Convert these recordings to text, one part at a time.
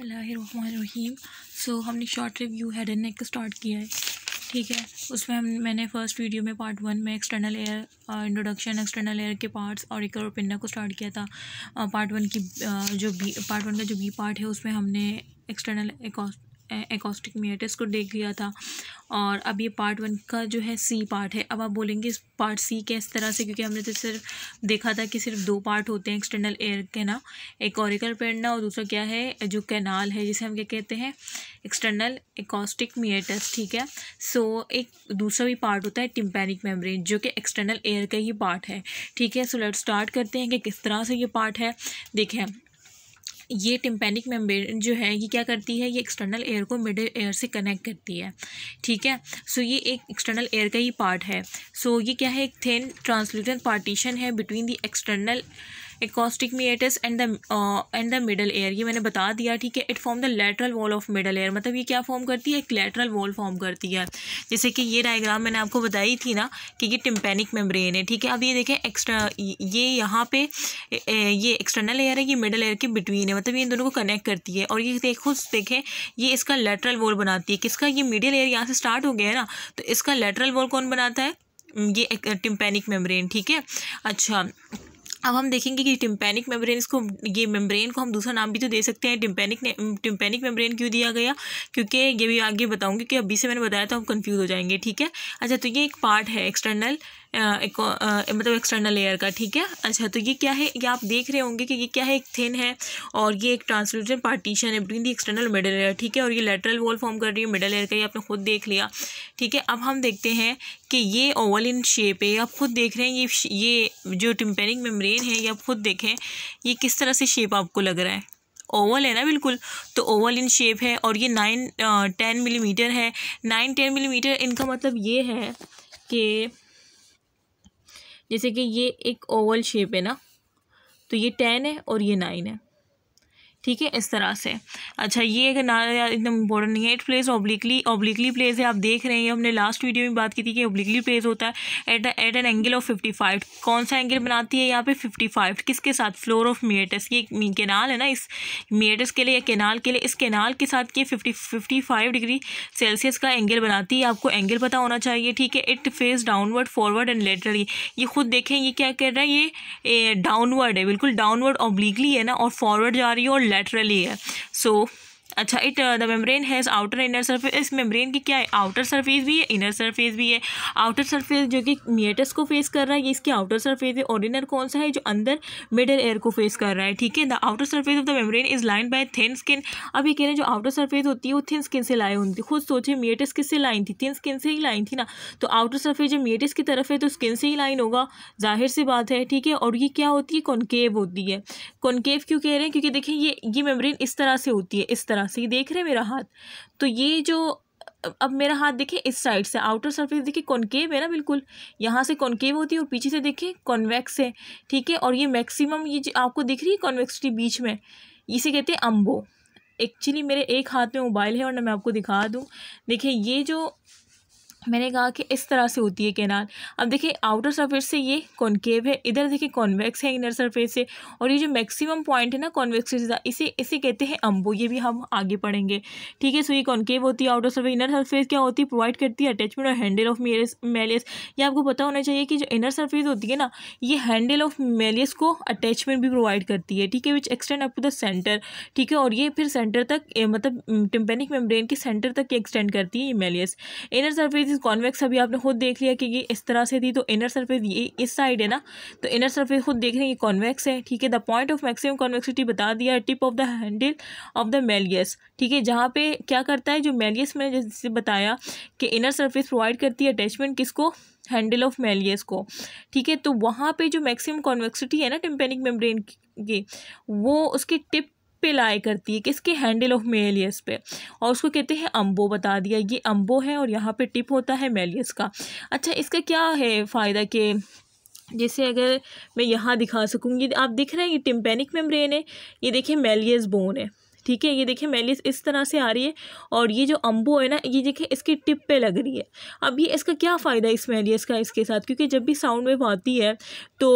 बसमीम सो हमने short review head and neck start किया है ठीक है उसमें हम मैंने फ़र्स्ट वीडियो में पार्ट वन में external ear introduction external ear के पार्ट्स और एक और पिन्ना को स्टार्ट किया था पार्ट uh, वन की uh, जो बी पार्ट वन का जो बी पार्ट है उसमें हमने एक्सटर्नल एक एकॉस्टिक मियाटिस को देख लिया था और अब ये पार्ट वन का जो है सी पार्ट है अब आप बोलेंगे इस पार्ट सी के इस तरह से क्योंकि हमने तो सिर्फ देखा था कि सिर्फ दो पार्ट होते हैं एक्सटर्नल एयर के ना एक ऑरिकल पेंडना और दूसरा क्या है जो कैनाल है जिसे हम क्या कहते हैं एक्सटर्नल एकॉस्टिक मियाटस ठीक है सो so, एक दूसरा भी पार्ट होता है टिम्पेनिक मेम्ब्रेन जो कि एक्सटर्नल एयर का ही पार्ट है ठीक है सो लेट स्टार्ट करते हैं कि किस तरह से ये पार्ट है देखें ये टिम्पेनिक मेम्ब्रेन जो है ये क्या करती है ये एक्सटर्नल एयर को मिडिल एयर से कनेक्ट करती है ठीक है सो ये एक एक्सटर्नल एयर का ही पार्ट है सो ये क्या है एक थिन ट्रांसलूटेंट पार्टीशन है between the external acoustic acoustic and the and the middle ear ये मैंने बता दिया ठीक है it form the lateral wall of middle ear मतलब ये क्या फॉर्म करती है एक लेटरल वॉल फॉर्म करती है जैसे कि ये डायग्राम मैंने आपको बताई थी ना कि ये टिम्पेनिक मेम्ब्रेन है ठीक है अब ये देखें एक्स्ट्रा ये यहाँ पे ये एक्सटर्नल एयर है ये मिडल एयर के बिटवीन है मतलब ये इन दोनों को कनेक्ट करती है और ये देखो देखें ये इसका लेटरल वॉल बनाती है किसका ये मिडिल एयर यहाँ से स्टार्ट हो गया है ना तो इसका लेटरल वॉल कौन बनाता है ये टिम्पेनिक मेम्ब्रेन ठीक है अच्छा अब हम देखेंगे कि टिम्पेनिक मेम्ब्रेन इसको ये मेम्ब्रेन को हम दूसरा नाम भी तो दे सकते हैं टिम्पेनिक टिम्पेनिक मेम्ब्रेन क्यों दिया गया क्योंकि ये भी आगे बताऊंगी कि अभी से मैंने बताया तो हम कंफ्यूज हो जाएंगे ठीक है अच्छा तो ये एक पार्ट है एक्सटर्नल एक, मतलब एक्सटर्नल लेयर का ठीक है अच्छा तो ये क्या है ये आप देख रहे होंगे कि ये क्या है एक थिन है और ये एक ट्रांसलूजन पार्टीशन है between the external middle layer ठीक है और ये लेटरल वॉल फॉर्म कर रही है मिडल लेयर का ये आपने खुद देख लिया ठीक है अब हम देखते हैं कि ये ओवल इन शेप है आप खुद देख रहे हैं ये ये जो टिम्पेनिक मेम्ब्रेन है ये आप खुद देखें ये किस तरह से शेप आपको लग रहा है ओवल है ना बिल्कुल तो ओवल इन शेप है और ये नाइन टेन मिलीमीटर है नाइन टेन मिलीमीटर इनका मतलब ये है कि जैसे कि ये एक ओवल शेप है ना तो ये टेन है और ये नाइन है ठीक है इस तरह से अच्छा ये एक ना इतना इंपॉर्टेंट नहीं है it place obliquely obliquely place है आप देख रहे हैं हमने लास्ट वीडियो में बात की थी कि ऑब्लिकली प्लेस होता है at at an angle of fifty five कौन सा एंगल बनाती है यहाँ पे फिफ्टी फाइव किसके साथ फ्लोर ऑफ मेटस ये केनाल है ना इस मेटस के लिए या केनाल के लिए इस केनाल के साथ ये fifty fifty five degree Celsius का एंगल बनाती है आपको एंगल पता होना चाहिए ठीक है it face downward forward and laterally ये खुद देखें ये क्या कर रहा है ये डाउनवर्ड है बिल्कुल डाउनवर्ड ऑब्लिकली है ना और फॉरवर्ड जा रही है और लेटरली है सो अच्छा it the membrane has outer inner surface इस मेम्ब्रेन की क्या है आउटर सरफेस भी है इनर सरफेस भी है आउटर सरफेस जो कि मीटस को फेस कर रहा है ये इसकी आउटर सरफेस है और इनर कौन सा है जो अंदर मिडल एयर को फेस कर रहा है ठीक है the outer surface of the membrane is line by thin skin अब ये कह रहे हैं जो आउटर सर्फेस होती है वो थिन स्किन से लाई होती खुद सोचे मीटस किससे लाइन थी थिन स्किन से ही लाइन थी ना तो आउटर सर्फेस जो मीटस की तरफ है तो स्किन से ही लाइन होगा जाहिर सी बात है ठीक है और ये क्या होती है कॉन्केव होती है कॉन्केव क्यों कह रहे हैं क्योंकि देखिए ये ये मेम्ब्रेन इस तरह से होती है इस तरह से ये देख रहे हैं मेरा हाथ तो ये जो अब मेरा हाथ देखें इस साइड से आउटर सरफेस देखिए कॉन्केव है ना बिल्कुल यहाँ से कॉन्केव होती है और पीछे से देखें कॉन्वेक्स है ठीक है और ये मैक्सिमम ये आपको दिख रही है कॉन्वेक्सिटी बीच में इसे कहते हैं अम्बो एक्चुअली मेरे एक हाथ में मोबाइल है और ना मैं आपको दिखा दूँ देखिए ये जो मैंने कहा कि इस तरह से होती है केनाल अब देखिए आउटर सरफेस से ये कॉन्केव है इधर देखिए कॉन्वेक्स है इनर सरफेस से और ये जो मैक्सिमम पॉइंट है ना कॉन्वेक्स से इसे इसे कहते हैं अम्बो ये भी हम आगे पढ़ेंगे ठीक है सो ये कॉन्केव होती है आउटर सरफेस इनर सरफेस क्या होती है प्रोवाइड करती है अटैचमेंट और हैंडल ऑफ मेलिस मेलियस ये आपको पता होना चाहिए कि जो इनर सर्फेस होती है ना ये हैंडल ऑफ मेलियस को अटैचमेंट भी प्रोवाइड करती है ठीक है which extend up to the centre ठीक है और ये फिर सेंटर तक मतलब टिम्पेनिक mm, मेम्ब्रेन के सेंटर तक एक्सटेंड करती है ये malleus inner surface surface convex अभी आपने खुद देख लिया कि ये इस तरह से थी तो इनर सर्फेस ये इस साइड है ना तो इनर सर्फेस खुद देख रहे हैं ये कॉन्वेक्स है ठीक है the point of maximum convexity बता दिया tip of the handle of the malleus ठीक है जहाँ पे क्या करता है जो मेलियस मैंने जैसे बताया कि इनर सर्फेस प्रोवाइड करती है अटैचमेंट किसको हैंडल ऑफ मेलियस को ठीक है तो वहाँ पे जो मैक्सिमम कॉन्वेक्सिटी है ना टिम्पेनिक मेम्ब्रेन की वो उसके टिप पे लाए करती है किसके हैंडल ऑफ मेलियस पे और उसको कहते हैं अम्बो बता दिया ये अम्बो है और यहाँ पे टिप होता है मेलियस का अच्छा इसका क्या है फ़ायदा के जैसे अगर मैं यहाँ दिखा सकूँगी आप दिख रहे हैं ये टिम्पेनिक मेम्ब्रेन है ये देखिए मेलियस बोन है ठीक है ये देखिए मेलियस इस तरह से आ रही है और ये जो अम्बो है ना ये देखिए इसकी टिप पे लग रही है अब ये इसका क्या फ़ायदा इस मेलियस का इसके साथ क्योंकि जब भी साउंड वेव आती है तो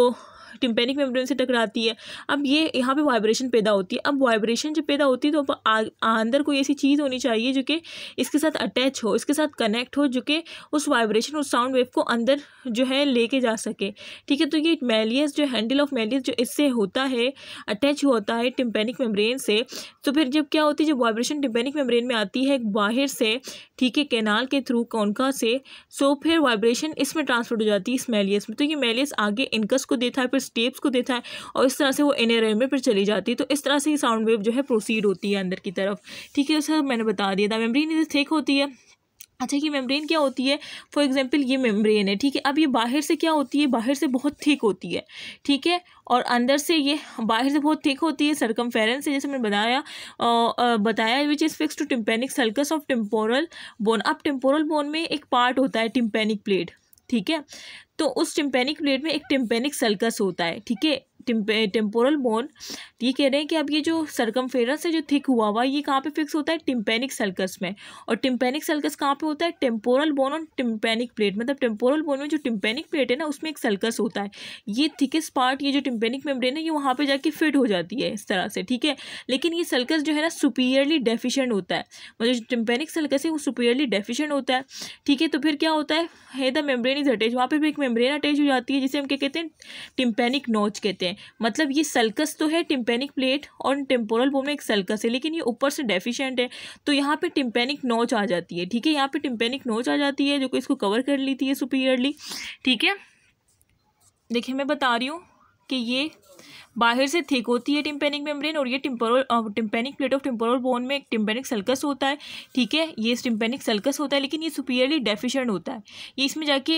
टिम्पेनिक मेम्ब्रेन से टकराती है अब ये यहाँ पे वाइब्रेशन पैदा होती है अब वाइब्रेशन जब पैदा होती है तो अब अंदर कोई ऐसी चीज़ होनी चाहिए जो कि इसके साथ अटैच हो इसके साथ कनेक्ट हो जो कि उस वाइब्रेशन उस साउंड वेव को अंदर जो है लेके जा सके ठीक है तो ये मेलियस जो हैंडल ऑफ मेलियस जो इससे होता है अटैच होता है टिम्पेनिक मेम्ब्रेन से तो फिर जब क्या होती है जब वाइब्रेशन टिम्पेनिक मेम्ब्रेन में आती है बाहर से ठीक है कैनाल के थ्रू कौनका से सो तो फिर वाइब्रेशन इसमें ट्रांसफर हो जाती है इस मेलियस में तो ये मेलियस आगे इनकस को देता है फिर स्टेप्स को देता है और इस तरह से वो एन पर चली जाती है तो इस तरह से ही साउंड वेव जो है प्रोसीड होती है अंदर की तरफ ठीक है सर मैंने बता दिया था मेमरी इधर थेक होती है अच्छा ये मेम्ब्रेन क्या होती है फॉर एग्जांपल ये मेम्ब्रेन है ठीक है अब ये बाहर से क्या होती है बाहर से बहुत थिक होती है ठीक है और अंदर से ये बाहर से बहुत थिक होती है सरकम फेरेंस जैसे मैंने बताया बताया which is fix to tympanic sulcus of temporal bone अब टिम्पोरल बोन में एक पार्ट होता है टिम्पेनिक प्लेट ठीक है तो उस टिम्पेनिक प्लेट में एक टिम्पेनिक सल्कस होता है ठीक है टेम्पोरल बोन ये कह रहे हैं कि अब ये जो सरकमफेरेंस है जो थिक हुआ हुआ ये कहाँ पे फिक्स होता है टिम्पेनिक सल्कस में और टिम्पेनिक सल्कस कहाँ पे होता है टेम्पोरल बोन और टिम्पेनिक प्लेट मतलब टेम्पोरल बोन में जो टिम्पेनिक प्लेट है ना उसमें एक सल्कस होता है ये थिकेस्ट पार्ट ये जो टिम्पेनिक मेम्ब्रेन है ये वहाँ पर जाके फिट हो जाती है इस तरह से ठीक है लेकिन ये सल्कस जो है ना सुपीरियरली डेफिशेंट होता है मतलब जो टिम्पेनिक सल्कस है वो सुपीरियरली डेफिशेंट होता है ठीक है तो फिर क्या होता है है द मेम्ब्रेन इज अटैच वहाँ पर भी एक मेम्ब्रेन अटैच हो जाती है जिसे हम क्या कहते हैं टिम्पेनिक नोच कहते हैं हैं मतलब ये सल्कस तो है टिम्पेनिक प्लेट और टेम्पोरल बोन में एक सल्कस है लेकिन ये ऊपर से डेफिशिएंट है तो यहाँ पे टिम्पेनिक नोच आ जाती है ठीक है यहाँ पे टिम्पेनिक नोच आ जाती है जो कि इसको कवर कर लेती है सुपीरियरली ठीक है देखिए मैं बता रही हूँ कि ये बाहर से थिक होती है टिम्पेनिक मेम्ब्रेन और ये temporal tympanic plate of temporal bone में एक टिम्पेनिक सल्कस होता है ठीक है ये टिम्पेनिक सल्कस होता है लेकिन ये सुपीरियरली डेफिशिएंट होता है ये इसमें जाके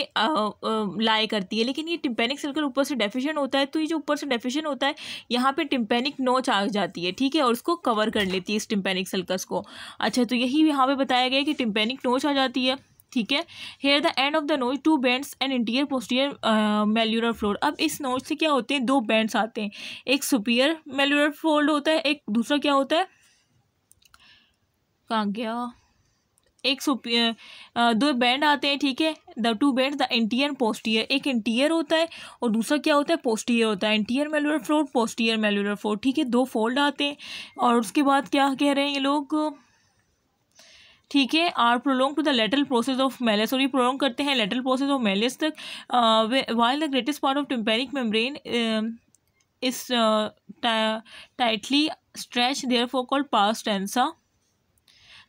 लाए करती है लेकिन ये टिम्पेनिक सल्कस ऊपर से डेफिशिएंट होता है तो ये जो ऊपर से डेफिशिएंट होता है यहाँ पर टिम्पेनिक नोच आ जाती है ठीक है और उसको कवर कर लेती है इस टिम्पेनिक सल्कस को अच्छा तो यही यहाँ पर बताया गया कि टिम्पेनिक नोच आ जाती है ठीक है here the end of the nose two bands and anterior posterior malleolar fold अब इस नोज से क्या होते हैं दो बैंड्स आते हैं एक सुपीरियर मेल्यूरल फोल्ड होता है एक दूसरा क्या होता है कहाँ गया एक uh, uh, दो बैंड आते हैं ठीक है the two band the anterior posterior एक इंटीरियर होता है और दूसरा क्या होता है पोस्टियर होता है anterior malleolar fold posterior malleolar fold ठीक है दो फोल्ड आते हैं और उसके बाद क्या कह रहे हैं ये लोग ठीक है are prolong to the lateral process of malleus और ये प्रोलोंग करते हैं लेटरल प्रोसेस ऑफ मेलेस तक while the greatest part of tympanic membrane is tightly stretch therefore called पास्ट tensa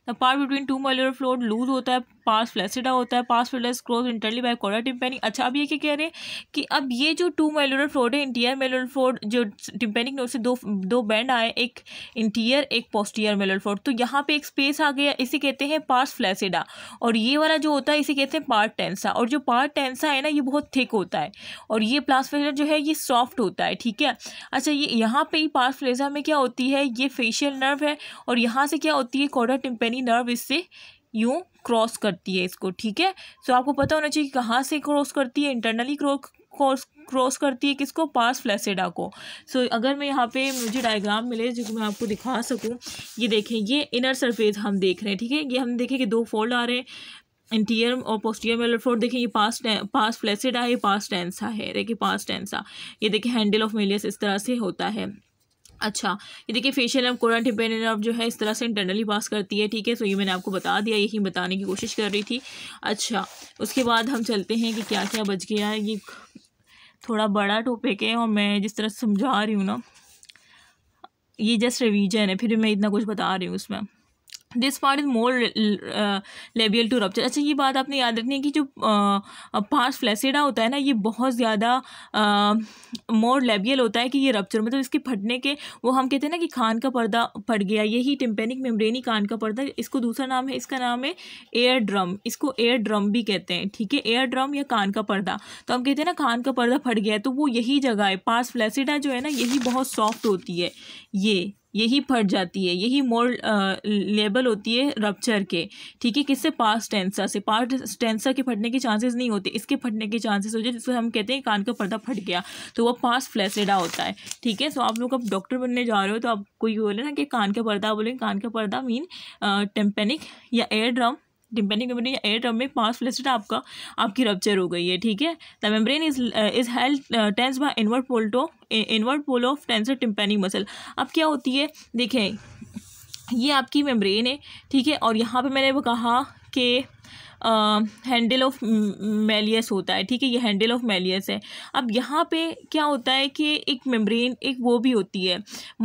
the part between two malleolar fold loose होता है pars flaccida होता है pars flaccida crosses internally by कोडाटिम tympanic अच्छा अब ये क्या कह रहे हैं कि अब ये जो टू मेलोरल फ्लोड है इंटीरियर मेलोरल फ्लोड जो टिम्पेनिक नोट से दो दो बैंड आए एक इंटीरियर एक पोस्टियर मेलोरल फ्लोड तो यहाँ पे एक स्पेस आ गया इसे कहते हैं पास फ्लैसिडा और ये वाला जो होता है इसे कहते हैं पार्ट टेंसा और जो पार्ट टेंसा है ना ये बहुत थिक होता है और ये प्लास फ्लेजर जो है ये सॉफ्ट होता है ठीक है अच्छा ये यहाँ पर ही पार्स फ्लेजा में क्या होती है ये फेशियल नर्व है और यहाँ से क्या होती है कोडा टिम्पेनी नर्व इससे यूँ क्रॉस करती है इसको ठीक है सो आपको पता होना चाहिए कि कहाँ से क्रॉस करती है इंटरनली क्रॉस क्रॉस करती है किसको पार्स फ्लैसेडा को सो so, अगर मैं यहाँ पे मुझे डायग्राम मिले जो कि मैं आपको दिखा सकूँ ये देखें ये इनर सरफेस हम देख रहे हैं ठीक है ये हम देखें कि दो फोल्ड आ रहे हैं इंटीरियर और पोस्टीरियर मेलर फोल्ड देखें ये पास पास फ्लैसेडा है ये पास टेंसा है देखिए पास टेंसा ये देखें हैंडल ऑफ मेलियस इस तरह से होता है अच्छा ये देखिए फेशियल एम कोरा टिपेन अब जो है इस तरह से इंटरनली पास करती है ठीक है तो ये मैंने आपको बता दिया यही बताने की कोशिश कर रही थी अच्छा उसके बाद हम चलते हैं कि क्या क्या बच गया है ये थोड़ा बड़ा टॉपिक है और मैं जिस तरह समझा रही हूँ ना ये जस्ट रिवीजन है फिर मैं इतना कुछ बता रही हूँ उसमें this part is more liable to rupture अच्छा ये बात आपने याद रखनी है कि जो पार्स uh, फ्लैसिडा होता है ना ये बहुत ज़्यादा मोर लेबियल होता है कि ये रपच्चर मतलब इसके फटने के वो हम कहते हैं ना कि खान का पर्दा फट गया यही टिम्पेनिक मेम्ब्रेनी कान का पर्दा इसको दूसरा नाम है इसका नाम है एयर ड्रम इसको एयर ड्रम भी कहते हैं ठीक है एयर ड्रम या कान का पर्दा तो हम कहते हैं ना कान का पर्दा फट गया तो वो यही जगह है पार्स फ्लैसिडा जो है ना यही बहुत सॉफ्ट होती है ये यही फट जाती है यही मोर लेबल होती है रपच्चर के ठीक है किससे पास टेंसा से पास टेंसा के फटने के चांसेस नहीं होते इसके फटने के चांसेस हो जाए जिसको हम कहते हैं कान का पर्दा फट गया तो वह पास फ्लैसेडा होता है ठीक है सो आप लोग अब डॉक्टर बनने जा रहे हो तो आपको ये बोले ना कि कान का पर्दा बोलेंगे कान का पर्दा मीन टेम्पेनिक या ear drum tympanic membrane ear term में पांच फ्लेस्टा आपका आपकी रप्चर हो गई है ठीक है the membrane is is held tense by inward pull to inward pull of tensor tympanic muscle अब क्या होती है देखें ये आपकी मेम्ब्रेन है ठीक है और यहाँ पे मैंने वो कहा के हैंडल ऑफ मेलियस होता है ठीक है ये हैंडल ऑफ मेलियस है अब यहाँ पे क्या होता है कि एक मेम्ब्रेन एक वो भी होती है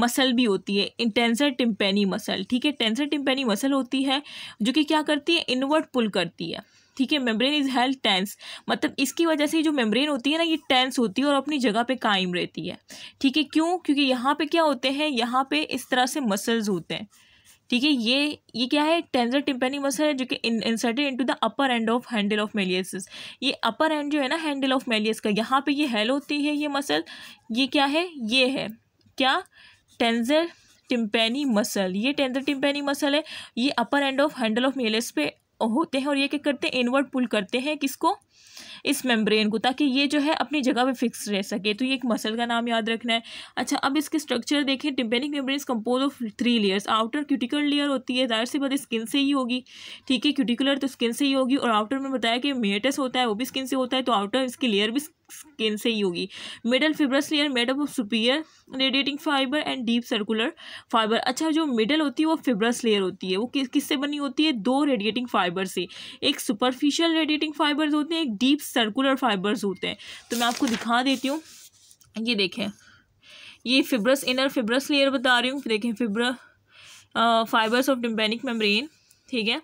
मसल भी होती है टेंसर टिम्पेनी मसल ठीक है टेंसर टिम्पेनी मसल होती है जो कि क्या करती है इनवर्ट पुल करती है ठीक है मेम्ब्रेन इज हेल्थ टेंस मतलब इसकी वजह से जो मेम्ब्रेन होती है ना ये टेंस होती है और अपनी जगह पे कायम रहती है ठीक है क्यों क्योंकि यहाँ पे क्या होते हैं यहाँ पे इस तरह से मसल्स होते हैं ठीक है ये ये क्या है टेंजर टिम्पेनी मसल है जो कि inserted into the upper end of handle of malleus ये अपर एंड जो है ना हैंडल ऑफ मेलियस का यहाँ पे ये हेल होती है ये मसल ये क्या है ये है क्या टेंजर टिम्पेनी मसल ये टेंजर टिम्पेनी मसल है ये upper end of handle of malleus पे होते हैं और ये क्या करते हैं इनवर्ड पुल करते हैं किसको इस मेम्ब्रेन को ताकि ये जो है अपनी जगह पर फिक्स रह सके तो ये एक मसल का नाम याद रखना है अच्छा अब इसके स्ट्रक्चर देखें tympanic membrane compose compose of three layers outer cuticle layer होती है जाहिर सी बात स्किन से ही होगी ठीक है क्यूटिकुलर तो स्किन से ही होगी और आउटर में बताया कि मेटस होता है वो भी स्किन से होता है तो आउटर इसकी लेयर भी स्किन से ही होगी middle fibrous layer up of superior radiating fibre and deep circular fibre अच्छा जो मिडल होती है वो फिब्रस लेयर होती है वो किस किस से बनी होती है दो रेडिएटिंग फाइबर से एक सुपरफिशियल रेडिएटिंग फाइबर्स होते हैं एक डीप सर्कुलर फाइबर्स होते हैं तो मैं आपको दिखा देती हूँ ये देखें ये फिब्रस इनर फिब्रस लेयर बता रही हूँ देखें fibre fibres of tympanic membrane ठीक है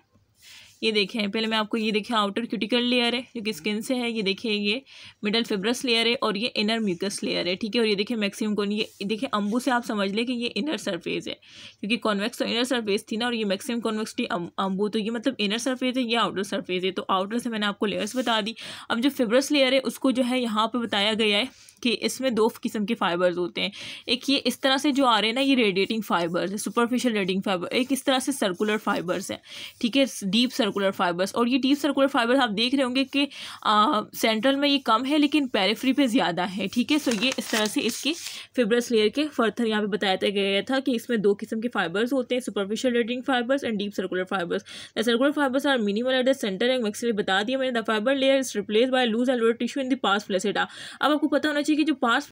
ये देखें पहले मैं आपको ये देखें आउटर क्यूटिकल लेयर है जो कि स्किन से है ये देखें ये मिडल फिब्रस लेयर है और ये इनर म्यूकस लेयर है ठीक है और ये देखें मैक्सिमम कौन ये देखिए अम्बू से आप समझ लें कि ये इनर सरफेस है क्योंकि कॉन्वेक्स तो इनर सरफेस थी ना और ये मैक्सिमम थी अम्बू अं, तो ये मतलब इनर सर्फेस है ये आउटर सर्फेस है तो आउटर से मैंने आपको लेयर्स बता दी अब जो फिब्रस लेयर है उसको जो है यहाँ पर बताया गया है कि इसमें दो किस्म के फाइबर्स होते हैं एक ये इस तरह से जो आ रहे हैं ना ये रेडिएटिंग फाइबर्स है सुपरफिशियल रेडिंग फाइबर एक इस तरह से सर्कुलर फाइबर्स है ठीक है डीप सर्कुलर सर्कुलर फाइबर्स और ये डीप सर्कुलर फाइबर्स आप देख रहे होंगे कि सेंट्रल में ये कम है लेकिन पेरेफ्री पे ज़्यादा है ठीक है सो ये इस तरह से इसके फिब्रस लेयर के फर्थर यहाँ पे बताया गया था कि इसमें दो किस्म के फाइबर्स होते हैं superficial radiating fibres and deep circular fibres the circular fibres are minimal at the centre and maximum बता दिया मैंने the fibre layer is replace by loose areolar tissue in the pars flaccida अब आपको पता होना चाहिए कि जो पास